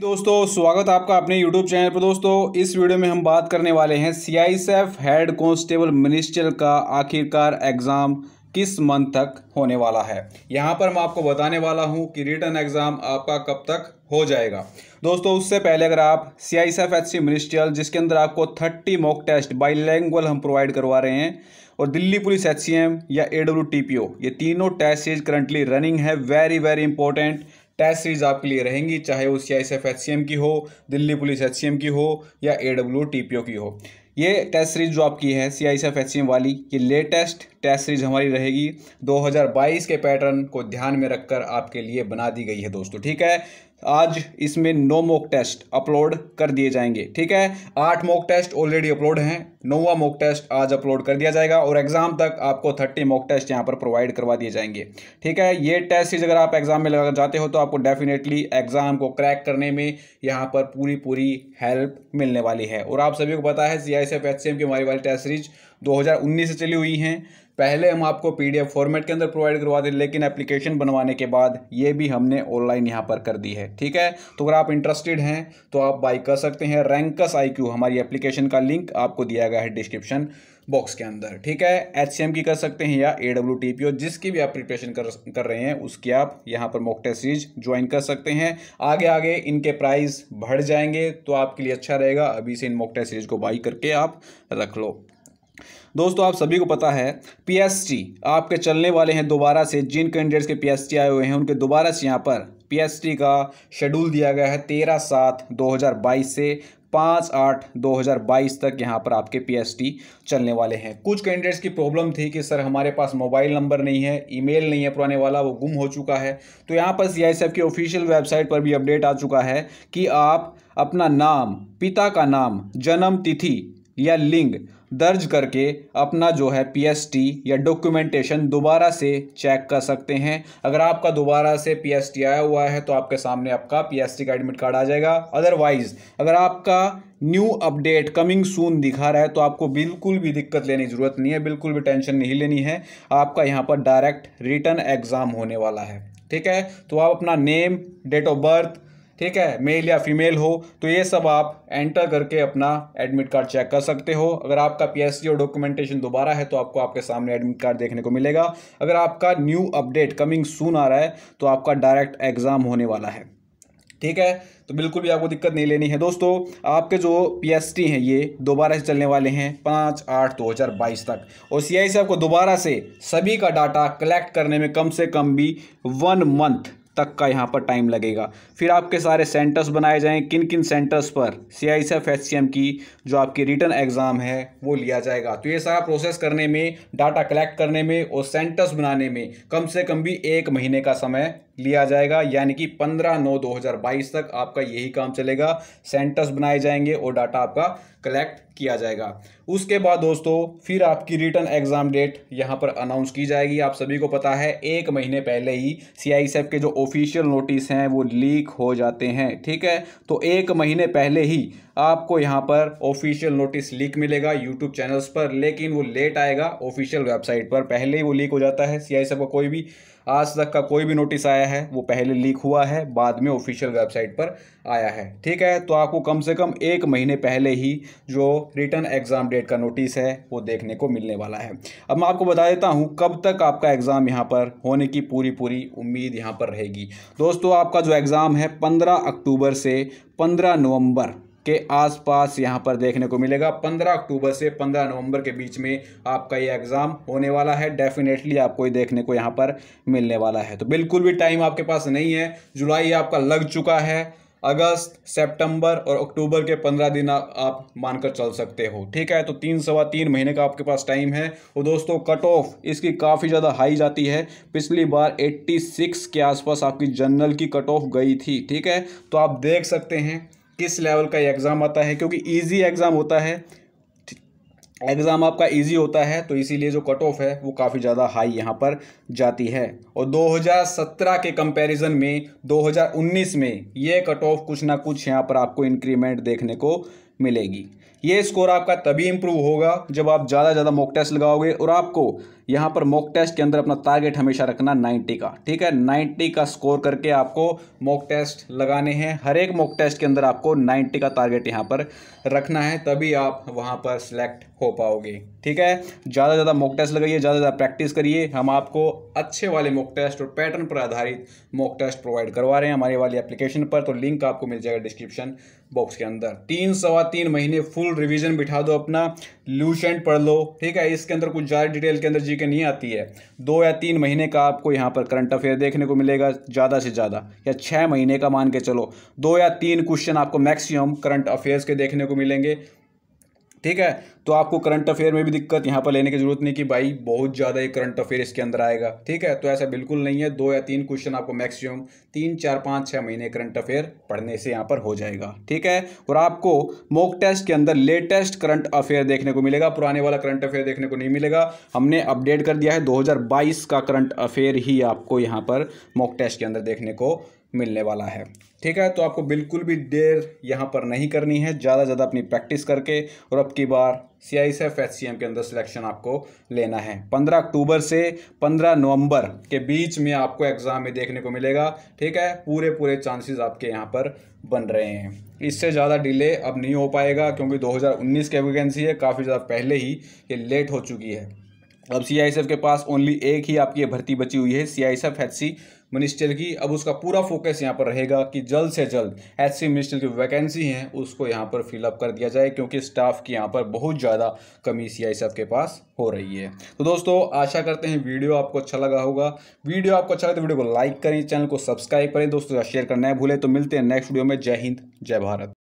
दोस्तों स्वागत आपका अपने YouTube चैनल पर दोस्तों इस वीडियो में हम बात करने वाले हैं C I S F head constable minister का आखिरकार एग्ज़ाम किस मंथ तक होने वाला है यहाँ पर मैं आपको बताने वाला हूँ कि रिटर्न एग्ज़ाम आपका कब तक हो जाएगा दोस्तों उससे पहले अगर आप C I S F H C ministerial जिसके अंदर आपको thirty mock test bilingual हम प्रोवाइड करवा रहे हैं और Delhi police H C M या A W T P O ये तीनों टेस्ट करंटली रनिंग है very very important test series आपके लिए रहेंगी चाहे वो सी आई की हो दिल्ली पुलिस एच की हो या ए डब्ल्यू की हो ये टेस्ट सीरीज जो आपकी है सी आई एस वाली ये लेटेस्ट टेस्ट सीरीज हमारी रहेगी 2022 के पैटर्न को ध्यान में रखकर आपके लिए बना दी गई है दोस्तों ठीक है आज इसमें नौ मॉक टेस्ट अपलोड कर दिए जाएंगे ठीक है आठ मॉक टेस्ट ऑलरेडी अपलोड हैं नौवा मॉक टेस्ट आज अपलोड कर दिया जाएगा और एग्जाम तक आपको थर्टी मॉक टेस्ट यहाँ पर प्रोवाइड करवा दिए जाएंगे ठीक है ये टेस्ट अगर आप एग्जाम में लगा जाते हो तो आपको डेफिनेटली एग्जाम को क्रैक करने में यहाँ पर पूरी पूरी हेल्प मिलने वाली है और आप सभी को पता है C I S F H C M की हमारी वाली टेस्ट सीरीज दो से चली हुई हैं पहले हम आपको पीडीएफ फॉर्मेट के अंदर प्रोवाइड करवा दें लेकिन एप्लीकेशन बनवाने के बाद ये भी हमने ऑनलाइन यहाँ पर कर दी है ठीक है तो अगर आप इंटरेस्टेड हैं तो आप बाई कर सकते हैं रैंकस आईक्यू हमारी एप्लीकेशन का लिंक आपको दिया दिया गया है डिस्क्रिप्शन बॉक्स के अंदर ठीक है एच की कर सकते हैं या ए डब्ल्यू जिसकी भी आप प्रिपरेशन कर कर रहे हैं उसकी आप यहाँ पर मॉक टेस्ट सीरीज ज्वाइन कर सकते हैं आगे आगे इनके प्राइस बढ़ जाएंगे तो आपके लिए अच्छा रहेगा अभी से इन मॉक टेस्ट सीरीज को बाई करके आप रख लो दोस्तों आप सभी को पता है पीएसटी आपके चलने वाले हैं दोबारा से जिन कैंडिडेट्स के पीएसटी आए हुए हैं उनके दोबारा से यहाँ पर पीएसटी का शेड्यूल दिया गया है तेरह सात 2022 से पाँच आठ दो हज़ार बाईस तक यहाँ पर आपके पीएसटी चलने वाले हैं कुछ कैंडिडेट्स की प्रॉब्लम थी कि सर हमारे पास मोबाइल नंबर नहीं है ईमेल नहीं है पुराने वाला वो गुम हो चुका है तो यहाँ पर एफ की ऑफिशियल वेबसाइट पर भी अपडेट आ चुका है कि आप अपना नाम पिता का नाम जन्म तिथि या लिंग दर्ज करके अपना जो है पीएसटी या डॉक्यूमेंटेशन दोबारा से चेक कर सकते हैं अगर आपका दोबारा से पीएसटी आया हुआ है तो आपके सामने आपका पीएसटी का एडमिट कार्ड आ जाएगा अदरवाइज़ अगर आपका न्यू अपडेट कमिंग सून दिखा रहा है तो आपको बिल्कुल भी दिक्कत लेने की ज़रूरत नहीं है बिल्कुल भी टेंशन नहीं लेनी है आपका यहाँ पर डायरेक्ट रिटर्न एग्ज़ाम होने वाला है ठीक है तो आप अपना नेम डेट ऑफ बर्थ ठीक है मेल या फीमेल हो तो ये सब आप एंटर करके अपना एडमिट कार्ड चेक कर सकते हो अगर आपका पीएससी और डॉक्यूमेंटेशन दोबारा है तो आपको आपके सामने एडमिट कार्ड देखने को मिलेगा अगर आपका न्यू अपडेट कमिंग सून आ रहा है तो आपका डायरेक्ट एग्ज़ाम होने वाला है ठीक है तो बिल्कुल भी आपको दिक्कत नहीं लेनी है दोस्तों आपके जो पीएसटी हैं ये दोबारा से चलने वाले हैं पाँच आठ दो हज़ार बाईस तक और सी आपको दोबारा से सभी का डाटा कलेक्ट करने में कम से कम भी वन मंथ तक का यहाँ पर टाइम लगेगा फिर आपके सारे सेंटर्स बनाए जाएँ किन किन सेंटर्स पर सी आई एफ सी एम की जो आपकी रिटर्न एग्ज़ाम है वो लिया जाएगा तो ये सारा प्रोसेस करने में डाटा कलेक्ट करने में और सेंटर्स बनाने में कम से कम भी एक महीने का समय लिया जाएगा यानी कि 15 नौ 2022 तक आपका यही काम चलेगा सेंटर्स बनाए जाएंगे और डाटा आपका कलेक्ट किया जाएगा उसके बाद दोस्तों फिर आपकी रिटर्न एग्जाम डेट यहां पर अनाउंस की जाएगी आप सभी को पता है एक महीने पहले ही सी के जो ऑफिशियल नोटिस हैं वो लीक हो जाते हैं ठीक है तो एक महीने पहले ही आपको यहाँ पर ऑफिशियल नोटिस लीक मिलेगा यूट्यूब चैनल्स पर लेकिन वो लेट आएगा ऑफिशियल वेबसाइट पर पहले ही वो लीक हो जाता है सी आई का कोई भी आज तक का कोई भी नोटिस आया है वो पहले लीक हुआ है बाद में ऑफिशियल वेबसाइट पर आया है ठीक है तो आपको कम से कम एक महीने पहले ही जो रिटर्न एग्ज़ाम डेट का नोटिस है वो देखने को मिलने वाला है अब मैं आपको बता देता हूँ कब तक आपका एग्ज़ाम यहाँ पर होने की पूरी पूरी उम्मीद यहाँ पर रहेगी दोस्तों आपका जो एग्ज़ाम है पंद्रह अक्टूबर से पंद्रह नवम्बर के आसपास यहाँ पर देखने को मिलेगा 15 अक्टूबर से 15 नवंबर के बीच में आपका ये एग्ज़ाम होने वाला है डेफिनेटली आपको ये देखने को यहाँ पर मिलने वाला है तो बिल्कुल भी टाइम आपके पास नहीं है जुलाई आपका लग चुका है अगस्त सितंबर और अक्टूबर के पंद्रह दिन आ, आप मानकर चल सकते हो ठीक है तो तीन सवा तीन महीने का आपके पास टाइम है और दोस्तों कट ऑफ इसकी काफ़ी ज़्यादा हाई जाती है पिछली बार 86 के आसपास आपकी जनरल की कट ऑफ गई थी ठीक है तो आप देख सकते हैं किस लेवल का एग्ज़ाम आता है क्योंकि ईजी एग्ज़ाम होता है एग्ज़ाम आपका इजी होता है तो इसीलिए जो कट ऑफ है वो काफ़ी ज़्यादा हाई यहाँ पर जाती है और 2017 के कंपैरिजन में 2019 में ये कट ऑफ कुछ ना कुछ यहाँ पर आपको इंक्रीमेंट देखने को मिलेगी ये स्कोर आपका तभी इंप्रूव होगा जब आप ज़्यादा ज़्यादा मॉक टेस्ट लगाओगे और आपको यहाँ पर मॉक टेस्ट के अंदर अपना टारगेट हमेशा रखना 90 का ठीक है 90 का स्कोर करके आपको मॉक टेस्ट लगाने हैं हर एक मॉक टेस्ट के अंदर आपको 90 का टारगेट यहाँ पर रखना है तभी आप वहाँ पर सिलेक्ट हो पाओगे ठीक है ज़्यादा ज़्यादा मॉक टेस्ट लगाइए ज़्यादा ज़्यादा प्रैक्टिस करिए हम आपको अच्छे वाले मॉक टेस्ट और पैटर्न पर आधारित मॉक टेस्ट प्रोवाइड करवा रहे हैं हमारे वाली एप्लीकेशन पर तो लिंक आपको मिल जाएगा डिस्क्रिप्शन बॉक्स के अंदर तीन सवा तीन महीने फुल रिवीजन बिठा दो अपना लूसेंट पढ़ लो ठीक है इसके अंदर कुछ ज़्यादा डिटेल के अंदर जी के नहीं आती है दो या तीन महीने का आपको यहाँ पर करंट अफेयर देखने को मिलेगा ज़्यादा से ज़्यादा या छः महीने का मान के चलो दो या तीन क्वेश्चन आपको मैक्सिमम करंट अफेयर्स के देखने को मिलेंगे ठीक है तो आपको करंट अफेयर में भी दिक्कत यहाँ पर लेने की जरूरत नहीं कि भाई बहुत ज़्यादा ये करंट अफेयर इसके अंदर आएगा ठीक है तो ऐसा बिल्कुल नहीं है दो या तीन क्वेश्चन आपको मैक्सिमम तीन चार पाँच छः महीने करंट अफेयर पढ़ने से यहाँ पर हो जाएगा ठीक है और आपको मोक टेस्ट के अंदर लेटेस्ट करंट अफेयर देखने को मिलेगा पुराने वाला करंट अफेयर देखने को नहीं मिलेगा हमने अपडेट कर दिया है दो का करंट अफेयर ही आपको यहाँ पर मोक टेस्ट के अंदर देखने को मिलने वाला है ठीक है तो आपको बिल्कुल भी देर यहाँ पर नहीं करनी है ज़्यादा ज़्यादा अपनी प्रैक्टिस करके और अब की बार C I S F H C M के अंदर सिलेक्शन आपको लेना है पंद्रह अक्टूबर से पंद्रह नवंबर के बीच में आपको एग्ज़ाम में देखने को मिलेगा ठीक है पूरे पूरे चांसेस आपके यहाँ पर बन रहे हैं इससे ज़्यादा डिले अब नहीं हो पाएगा क्योंकि दो हज़ार उन्नीस की वैकेंसी है काफ़ी ज़्यादा पहले ही ये लेट हो चुकी है अब सी के पास ओनली एक ही आपकी भर्ती बची हुई है सी आई एच मिनिस्टर की अब उसका पूरा फोकस यहाँ पर रहेगा कि जल्द से जल्द एच सी मिनिस्टर की वैकेंसी है उसको यहाँ पर फिलअप कर दिया जाए क्योंकि स्टाफ की यहाँ पर बहुत ज़्यादा कमी सी आई के पास हो रही है तो दोस्तों आशा करते हैं वीडियो आपको अच्छा लगा होगा वीडियो आपको अच्छा लगे तो वीडियो को लाइक करें चैनल को सब्सक्राइब करें दोस्तों शेयर करना भूलें तो मिलते हैं नेक्स्ट वीडियो में जय हिंद जय भारत